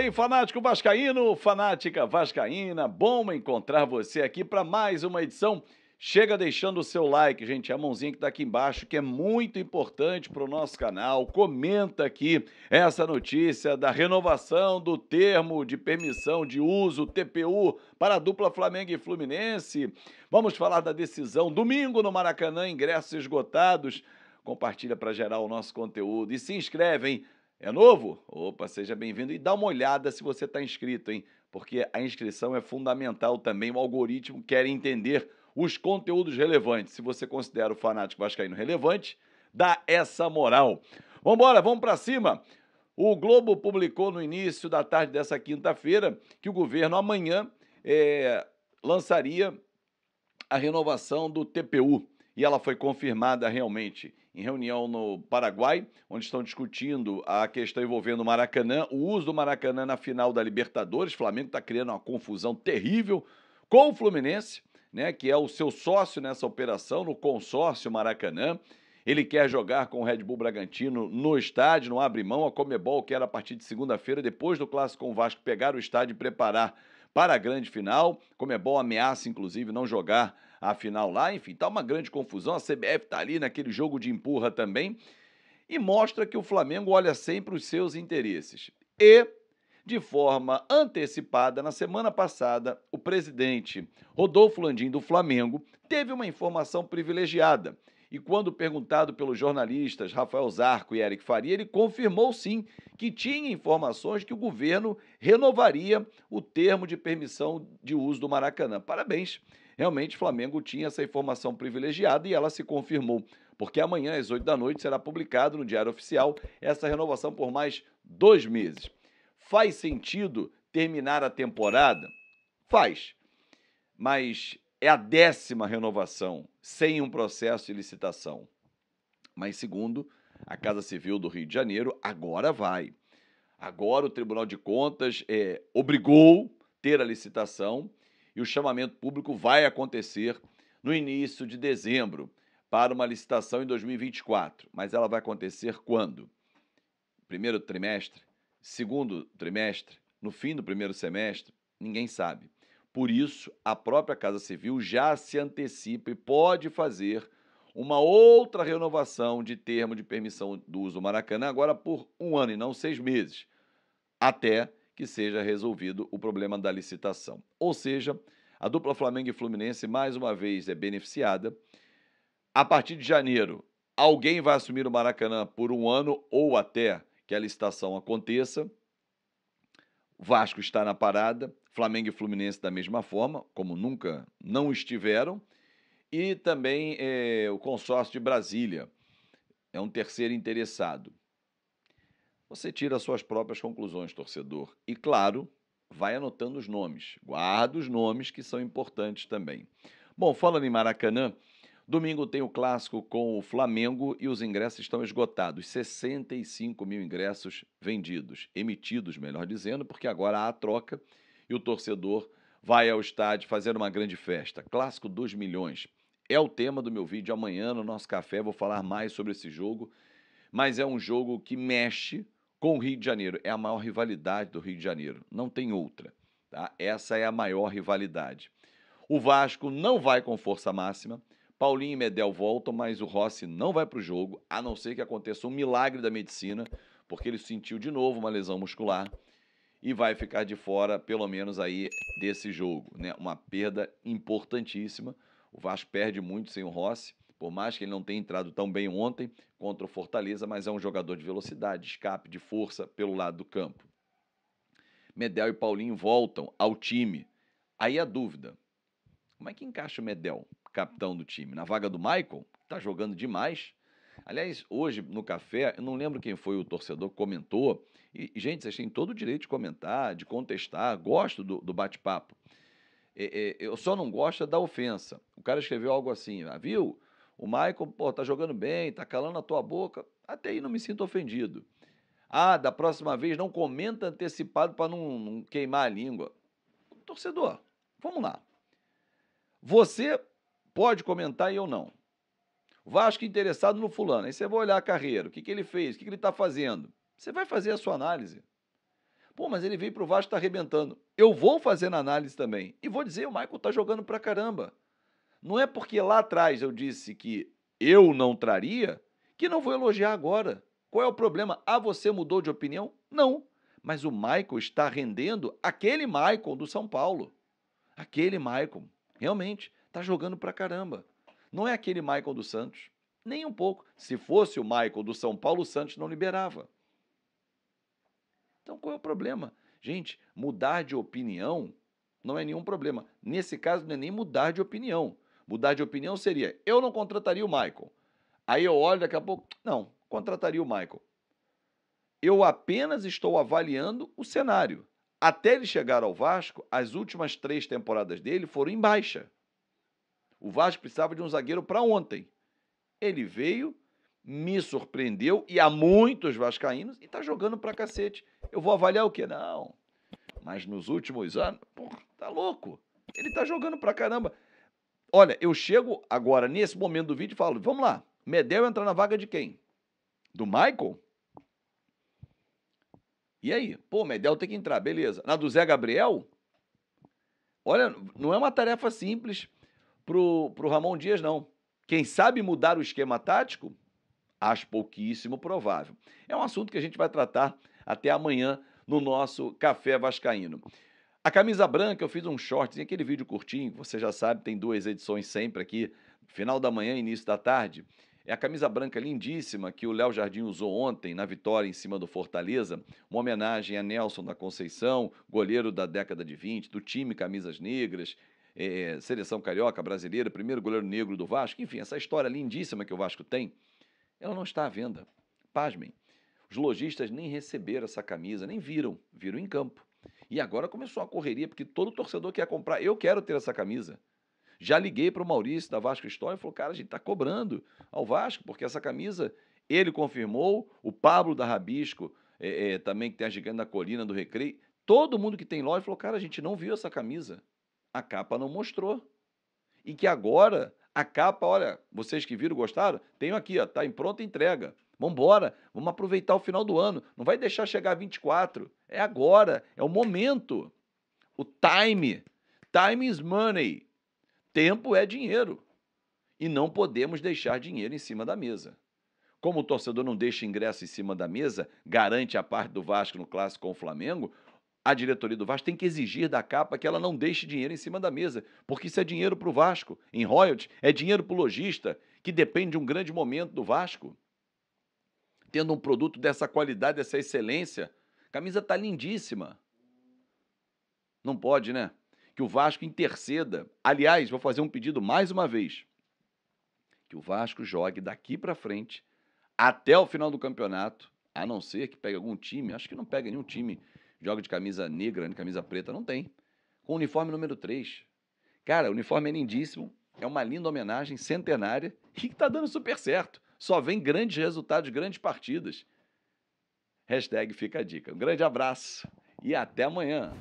aí, fanático vascaíno, fanática vascaína. Bom encontrar você aqui para mais uma edição. Chega deixando o seu like, gente, é a mãozinha que está aqui embaixo, que é muito importante para o nosso canal. Comenta aqui essa notícia da renovação do termo de permissão de uso TPU para a dupla Flamengo e Fluminense. Vamos falar da decisão domingo no Maracanã, ingressos esgotados. Compartilha para gerar o nosso conteúdo e se inscreve, hein? É novo? Opa, seja bem-vindo e dá uma olhada se você está inscrito, hein? Porque a inscrição é fundamental também. O algoritmo quer entender os conteúdos relevantes. Se você considera o fanático vascaíno relevante, dá essa moral. Vamos embora, vamos para cima. O Globo publicou no início da tarde dessa quinta-feira que o governo amanhã é, lançaria a renovação do TPU e ela foi confirmada realmente em reunião no Paraguai, onde estão discutindo a questão envolvendo o Maracanã, o uso do Maracanã na final da Libertadores. O Flamengo está criando uma confusão terrível com o Fluminense, né, que é o seu sócio nessa operação, no consórcio Maracanã. Ele quer jogar com o Red Bull Bragantino no estádio, não abre mão. A Comebol quer, a partir de segunda-feira, depois do Clássico com o Vasco, pegar o estádio e preparar para a grande final. Comebol ameaça, inclusive, não jogar a final lá. Enfim, tá uma grande confusão. A CBF tá ali naquele jogo de empurra também. E mostra que o Flamengo olha sempre os seus interesses. E, de forma antecipada, na semana passada, o presidente Rodolfo Landim do Flamengo teve uma informação privilegiada. E quando perguntado pelos jornalistas Rafael Zarco e Eric Faria, ele confirmou sim que tinha informações que o governo renovaria o termo de permissão de uso do Maracanã. Parabéns. Realmente, o Flamengo tinha essa informação privilegiada e ela se confirmou, porque amanhã, às 8 da noite, será publicado no Diário Oficial essa renovação por mais dois meses. Faz sentido terminar a temporada? Faz. Mas é a décima renovação, sem um processo de licitação. Mas, segundo a Casa Civil do Rio de Janeiro, agora vai. Agora o Tribunal de Contas é, obrigou ter a licitação e o chamamento público vai acontecer no início de dezembro para uma licitação em 2024. Mas ela vai acontecer quando? Primeiro trimestre? Segundo trimestre? No fim do primeiro semestre? Ninguém sabe. Por isso, a própria Casa Civil já se antecipa e pode fazer uma outra renovação de termo de permissão do uso Maracanã, agora por um ano e não seis meses, até que seja resolvido o problema da licitação. Ou seja, a dupla Flamengo e Fluminense mais uma vez é beneficiada. A partir de janeiro, alguém vai assumir o Maracanã por um ano ou até que a licitação aconteça. Vasco está na parada, Flamengo e Fluminense da mesma forma, como nunca não estiveram, e também é, o consórcio de Brasília é um terceiro interessado. Você tira suas próprias conclusões, torcedor. E claro, vai anotando os nomes. Guarda os nomes que são importantes também. Bom, falando em Maracanã, domingo tem o clássico com o Flamengo e os ingressos estão esgotados. 65 mil ingressos vendidos, emitidos, melhor dizendo, porque agora há a troca e o torcedor vai ao estádio fazer uma grande festa. Clássico 2 milhões. É o tema do meu vídeo amanhã no nosso café. Vou falar mais sobre esse jogo, mas é um jogo que mexe com o Rio de Janeiro. É a maior rivalidade do Rio de Janeiro, não tem outra. Tá? Essa é a maior rivalidade. O Vasco não vai com força máxima. Paulinho e Medel voltam, mas o Rossi não vai para o jogo, a não ser que aconteça um milagre da medicina, porque ele sentiu de novo uma lesão muscular e vai ficar de fora, pelo menos aí, desse jogo. Né? Uma perda importantíssima. O Vasco perde muito sem o Rossi por mais que ele não tenha entrado tão bem ontem contra o Fortaleza, mas é um jogador de velocidade, escape, de força pelo lado do campo. Medel e Paulinho voltam ao time. Aí a dúvida: como é que encaixa o Medel, capitão do time? Na vaga do Michael? Tá jogando demais. Aliás, hoje no café, eu não lembro quem foi o torcedor que comentou. E, gente, vocês têm todo o direito de comentar, de contestar. Gosto do, do bate-papo. É, é, eu só não gosto é da ofensa. O cara escreveu algo assim: ah, viu? O Michael, pô, tá jogando bem, tá calando a tua boca. Até aí não me sinto ofendido. Ah, da próxima vez não comenta antecipado para não, não queimar a língua. Torcedor, vamos lá. Você pode comentar e eu não. Vasco interessado no fulano. Aí você vai olhar a carreira, o que, que ele fez, o que, que ele está fazendo. Você vai fazer a sua análise. Pô, mas ele veio para o Vasco, está arrebentando. Eu vou fazer a análise também. E vou dizer, o Michael está jogando para caramba. Não é porque lá atrás eu disse que eu não traria que não vou elogiar agora. Qual é o problema? Ah, você mudou de opinião? Não. Mas o Michael está rendendo aquele Michael do São Paulo. Aquele Michael. Realmente, está jogando pra caramba. Não é aquele Michael do Santos. Nem um pouco. Se fosse o Michael do São Paulo, o Santos não liberava. Então qual é o problema? Gente, mudar de opinião não é nenhum problema. Nesse caso, não é nem mudar de opinião. Mudar de opinião seria: eu não contrataria o Michael. Aí eu olho daqui a pouco, não, contrataria o Michael. Eu apenas estou avaliando o cenário. Até ele chegar ao Vasco, as últimas três temporadas dele foram em baixa. O Vasco precisava de um zagueiro para ontem. Ele veio, me surpreendeu e há muitos vascaínos e está jogando para cacete. Eu vou avaliar o quê? Não. Mas nos últimos anos, porra, tá louco. Ele está jogando para caramba. Olha, eu chego agora nesse momento do vídeo e falo: vamos lá, Medel entra na vaga de quem? Do Michael? E aí? Pô, Medel tem que entrar, beleza. Na do Zé Gabriel? Olha, não é uma tarefa simples pro, pro Ramon Dias, não. Quem sabe mudar o esquema tático? Acho pouquíssimo provável. É um assunto que a gente vai tratar até amanhã no nosso Café Vascaíno. A camisa branca, eu fiz um shortzinho, aquele vídeo curtinho, você já sabe, tem duas edições sempre aqui, final da manhã e início da tarde. É a camisa branca lindíssima que o Léo Jardim usou ontem na vitória em cima do Fortaleza, uma homenagem a Nelson da Conceição, goleiro da década de 20, do time Camisas Negras, é, seleção carioca brasileira, primeiro goleiro negro do Vasco, enfim, essa história lindíssima que o Vasco tem, ela não está à venda. Pasmem, os lojistas nem receberam essa camisa, nem viram, viram em campo. E agora começou uma correria, porque todo torcedor quer comprar. Eu quero ter essa camisa. Já liguei para o Maurício da Vasco História e falou: cara, a gente está cobrando ao Vasco, porque essa camisa ele confirmou, o Pablo da Rabisco, é, é, também que tem a gigante da colina do Recreio. Todo mundo que tem loja falou: cara, a gente não viu essa camisa. A capa não mostrou. E que agora a capa, olha, vocês que viram, gostaram? Tenho aqui, ó, tá em pronta entrega. Vamos vamos aproveitar o final do ano. Não vai deixar chegar 24. É agora, é o momento. O time. Time is money. Tempo é dinheiro. E não podemos deixar dinheiro em cima da mesa. Como o torcedor não deixa ingresso em cima da mesa, garante a parte do Vasco no clássico com o Flamengo, a diretoria do Vasco tem que exigir da capa que ela não deixe dinheiro em cima da mesa, porque isso é dinheiro para o Vasco, em royalties, é dinheiro para o lojista, que depende de um grande momento do Vasco tendo um produto dessa qualidade, dessa excelência. A camisa tá lindíssima. Não pode, né? Que o Vasco interceda. Aliás, vou fazer um pedido mais uma vez. Que o Vasco jogue daqui para frente até o final do campeonato, a não ser que pegue algum time, acho que não pega nenhum time, joga de camisa negra, de camisa preta, não tem. Com uniforme número 3. Cara, o uniforme é lindíssimo, é uma linda homenagem centenária e que tá dando super certo. Só vem grandes resultados, grandes partidas. Hashtag fica a dica. Um grande abraço e até amanhã.